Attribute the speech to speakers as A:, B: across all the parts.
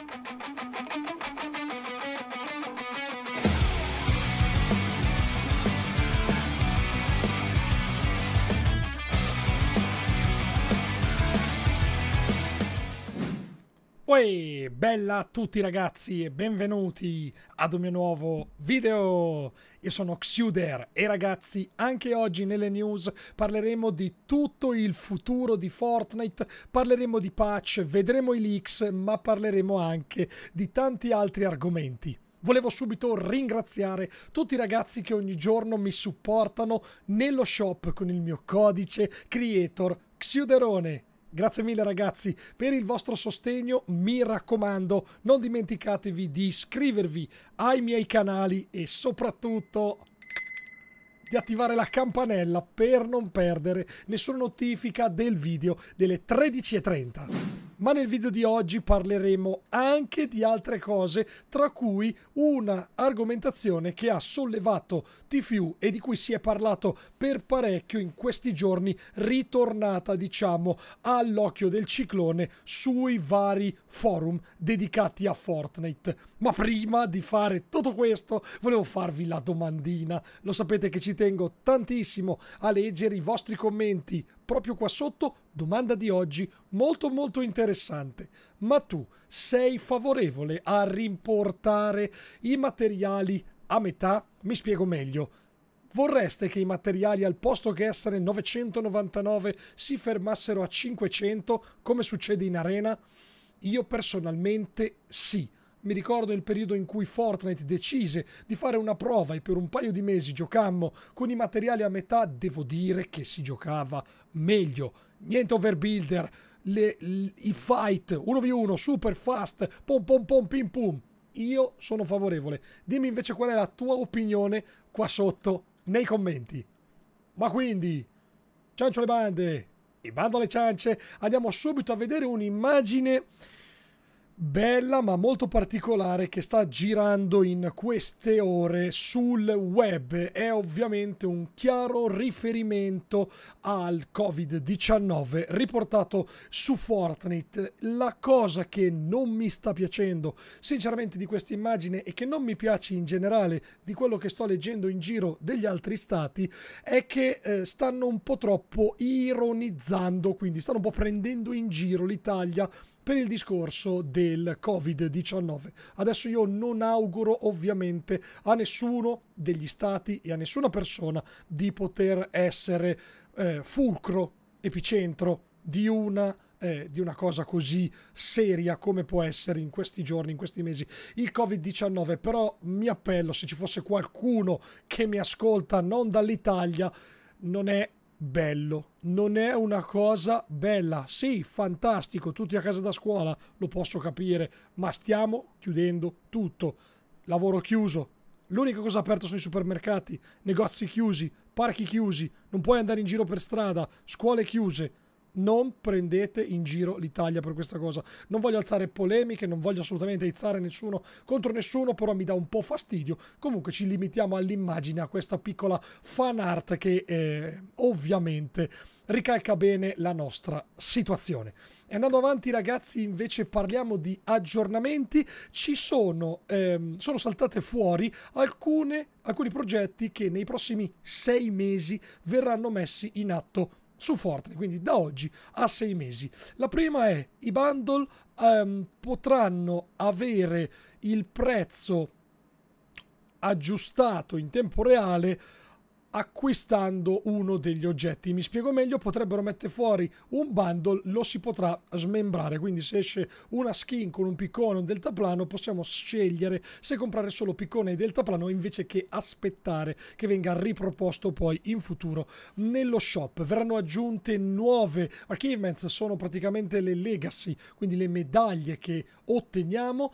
A: Thank you. Uè, bella a tutti ragazzi e benvenuti ad un mio nuovo video! Io sono Xuder e ragazzi, anche oggi nelle news parleremo di tutto il futuro di Fortnite, parleremo di patch, vedremo i leaks, ma parleremo anche di tanti altri argomenti. Volevo subito ringraziare tutti i ragazzi che ogni giorno mi supportano nello shop con il mio codice creator Xuderone Grazie mille ragazzi per il vostro sostegno, mi raccomando non dimenticatevi di iscrivervi ai miei canali e soprattutto di attivare la campanella per non perdere nessuna notifica del video delle 13.30 ma nel video di oggi parleremo anche di altre cose, tra cui una argomentazione che ha sollevato TFU e di cui si è parlato per parecchio in questi giorni, ritornata diciamo all'occhio del ciclone sui vari forum dedicati a Fortnite. Ma prima di fare tutto questo volevo farvi la domandina. Lo sapete che ci tengo tantissimo a leggere i vostri commenti proprio qua sotto Domanda di oggi molto molto interessante. Ma tu sei favorevole a rimportare i materiali a metà? Mi spiego meglio. Vorreste che i materiali al posto che essere 999 si fermassero a 500 come succede in arena? Io personalmente sì mi ricordo il periodo in cui Fortnite decise di fare una prova e per un paio di mesi giocammo con i materiali a metà, devo dire che si giocava meglio. Niente overbuilder, le, le, i fight 1v1 super fast, pom pom pom pim pum. Io sono favorevole. Dimmi invece qual è la tua opinione qua sotto nei commenti. Ma quindi, ciancio le bande, e bando alle ciance, andiamo subito a vedere un'immagine bella ma molto particolare che sta girando in queste ore sul web. È ovviamente un chiaro riferimento al Covid-19 riportato su Fortnite. La cosa che non mi sta piacendo sinceramente di questa immagine e che non mi piace in generale di quello che sto leggendo in giro degli altri stati è che eh, stanno un po' troppo ironizzando, quindi stanno un po' prendendo in giro l'Italia per il discorso del Covid-19. Adesso io non auguro ovviamente a nessuno degli stati e a nessuna persona di poter essere eh, fulcro, epicentro di una eh, di una cosa così seria come può essere in questi giorni, in questi mesi, il Covid-19. Però mi appello, se ci fosse qualcuno che mi ascolta non dall'Italia, non è bello. Non è una cosa bella. Sì, fantastico, tutti a casa da scuola, lo posso capire, ma stiamo chiudendo tutto. Lavoro chiuso. L'unica cosa aperta sono i supermercati, negozi chiusi, parchi chiusi, non puoi andare in giro per strada, scuole chiuse non prendete in giro l'Italia per questa cosa. Non voglio alzare polemiche, non voglio assolutamente aizzare nessuno contro nessuno, però mi dà un po' fastidio. Comunque ci limitiamo all'immagine, a questa piccola fan art che eh, ovviamente ricalca bene la nostra situazione. E andando avanti ragazzi invece parliamo di aggiornamenti, ci sono, ehm, sono saltate fuori alcune, alcuni progetti che nei prossimi sei mesi verranno messi in atto su Fortnite, quindi da oggi a sei mesi. La prima è i bundle um, potranno avere il prezzo aggiustato in tempo reale acquistando uno degli oggetti. Mi spiego meglio, potrebbero mettere fuori un bundle, lo si potrà smembrare, quindi se esce una skin con un piccone o un deltaplano possiamo scegliere se comprare solo piccone e deltaplano invece che aspettare che venga riproposto poi in futuro nello shop. Verranno aggiunte nuove achievements, sono praticamente le legacy, quindi le medaglie che otteniamo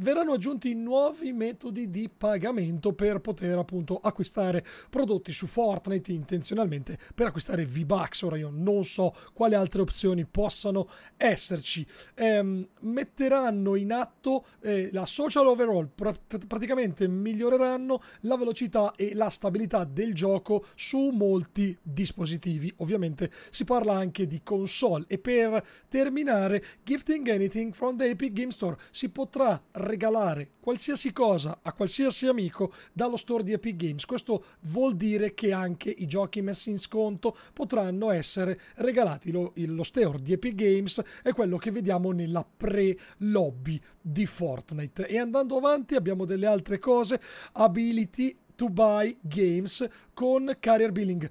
A: verranno aggiunti nuovi metodi di pagamento per poter appunto acquistare prodotti su Fortnite intenzionalmente per acquistare V-Bucks. Ora io non so quali altre opzioni possano esserci. Ehm, metteranno in atto eh, la social overall, pr- praticamente miglioreranno la velocità e la stabilità del gioco su molti dispositivi. Ovviamente si parla anche di console e per terminare Gifting Anything from the Epic Game Store si potrà regalare qualsiasi cosa a qualsiasi amico dallo store di Epic Games. Questo vuol dire che anche i giochi messi in sconto potranno essere regalati. Lo, lo store di Epic Games è quello che vediamo nella pre-lobby di Fortnite. E andando avanti abbiamo delle altre cose, ability to buy games con carrier billing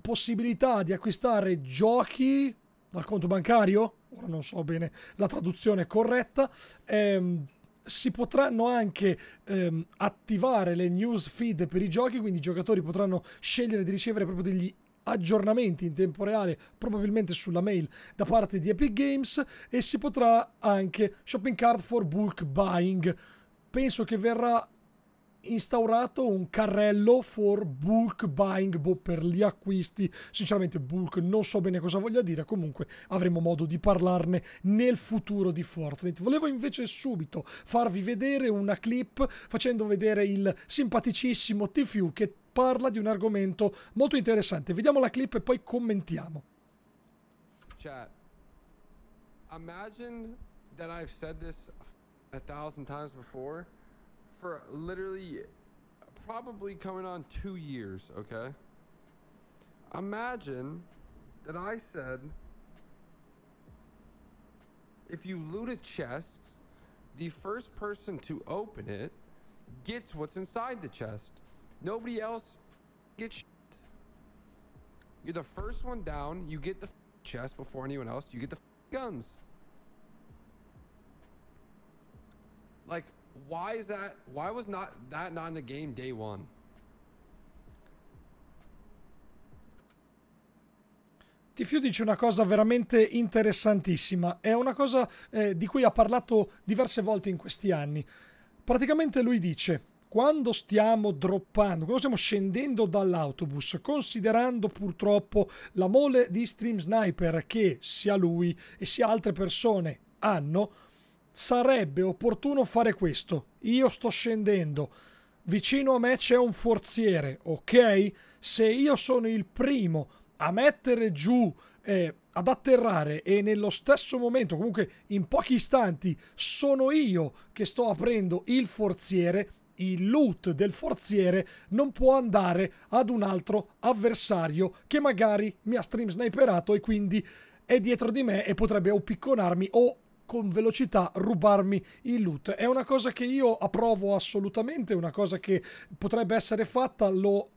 A: possibilità di acquistare giochi dal conto bancario ora non so bene la traduzione corretta, ehm, si potranno anche ehm, attivare le news feed per i giochi, quindi i giocatori potranno scegliere di ricevere proprio degli aggiornamenti in tempo reale, probabilmente sulla mail da parte di Epic Games e si potrà anche shopping cart for bulk buying. Penso che verrà instaurato un carrello for bulk buying boh, per gli acquisti. Sinceramente, bulk non so bene cosa voglia dire, comunque avremo modo di parlarne nel futuro di Fortnite. Volevo invece subito farvi vedere una clip facendo vedere il simpaticissimo Tfue che parla di un argomento molto interessante. Vediamo la clip e poi commentiamo. Chat. Imagine that I've said this a thousand times before. for literally probably coming on two years, okay? Imagine that I said if you loot a chest, the first person to open it gets what's inside the chest. Nobody else gets shit. You're the first one down. You get the chest before anyone else. You get the guns. Like, Why is that? Why was not that not in the game day one? Tifio dice una cosa veramente interessantissima, è una cosa eh, di cui ha parlato diverse volte in questi anni. Praticamente lui dice, quando stiamo droppando, quando stiamo scendendo dall'autobus, considerando purtroppo la mole di Stream Sniper che sia lui e sia altre persone hanno, sarebbe opportuno fare questo. Io sto scendendo. Vicino a me c'è un forziere, ok? Se io sono il primo a mettere giù, eh, ad atterrare e nello stesso momento, comunque in pochi istanti, sono io che sto aprendo il forziere, il loot del forziere non può andare ad un altro avversario che magari mi ha stream sniperato e quindi è dietro di me e potrebbe o picconarmi o con velocità rubarmi il loot. È una cosa che io approvo assolutamente, una cosa che potrebbe essere fatta, lo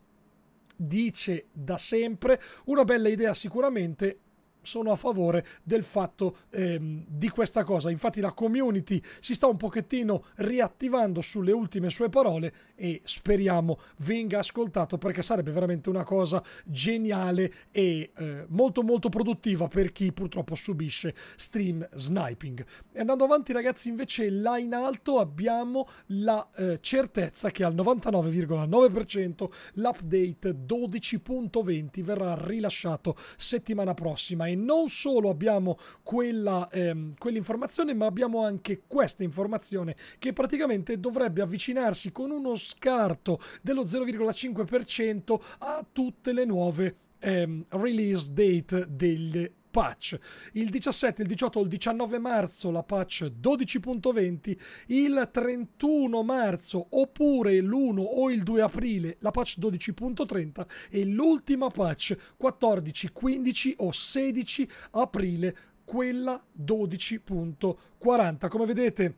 A: dice da sempre, una bella idea sicuramente, sono a favore del fatto ehm, di questa cosa. Infatti la community si sta un pochettino riattivando sulle ultime sue parole e speriamo venga ascoltato perché sarebbe veramente una cosa geniale e eh, molto molto produttiva per chi purtroppo subisce stream sniping. E andando avanti ragazzi invece là in alto abbiamo la eh, certezza che al 99,9% l'update 12.20 verrà rilasciato settimana prossima non solo abbiamo quella, ehm, quell'informazione, ma abbiamo anche questa informazione che praticamente dovrebbe avvicinarsi con uno scarto dello 0,5% a tutte le nuove ehm, release date degli patch. Il 17, il 18, il 19 marzo la patch 12.20, il 31 marzo oppure l'1 o il 2 aprile la patch 12.30 e l'ultima patch 14, 15 o 16 aprile quella 12.40. Come vedete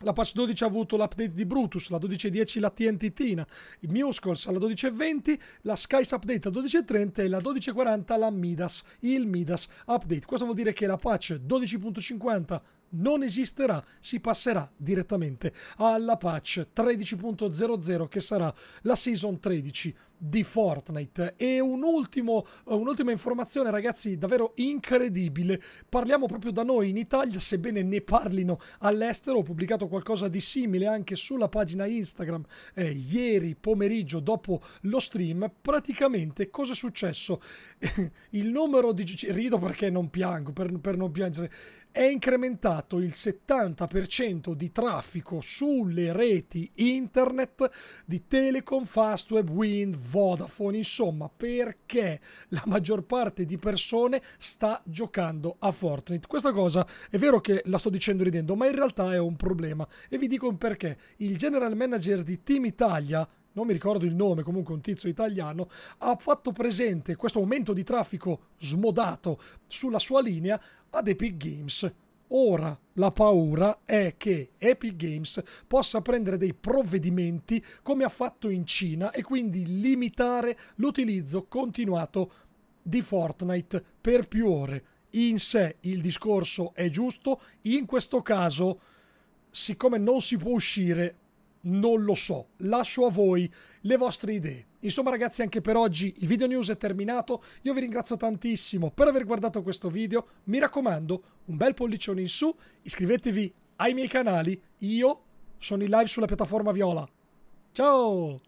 A: la patch 12 ha avuto l'update di Brutus, la 12.10 la TNT Tina, il Muscles alla 12.20, la Skies Update alla 12.30 e la 12.40 la Midas, il Midas Update. Questo vuol dire che la patch 12.50 non esisterà, si passerà direttamente alla patch 13.00 che sarà la season 13 di Fortnite. E un ultimo, eh, un'ultima informazione, ragazzi, davvero incredibile. Parliamo proprio da noi in Italia, sebbene ne parlino all'estero. Ho pubblicato qualcosa di simile anche sulla pagina Instagram eh, ieri pomeriggio dopo lo stream. Praticamente, cosa è successo? Il numero di. Rido perché non piango, per, per non piangere è incrementato il 70% di traffico sulle reti internet di Telecom, Fastweb, Wind, Vodafone, insomma perché la maggior parte di persone sta giocando a Fortnite. Questa cosa è vero che la sto dicendo ridendo, ma in realtà è un problema e vi dico perché. Il general manager di Team Italia, non mi ricordo il nome, comunque un tizio italiano, ha fatto presente questo aumento di traffico smodato sulla sua linea ad Epic Games. Ora la paura è che Epic Games possa prendere dei provvedimenti come ha fatto in Cina e quindi limitare l'utilizzo continuato di Fortnite per più ore. In sé il discorso è giusto, in questo caso, siccome non si può uscire non lo so, lascio a voi le vostre idee. Insomma ragazzi anche per oggi il video news è terminato, io vi ringrazio tantissimo per aver guardato questo video, mi raccomando un bel pollicione in su, iscrivetevi ai miei canali, io sono in live sulla piattaforma Viola. Ciao!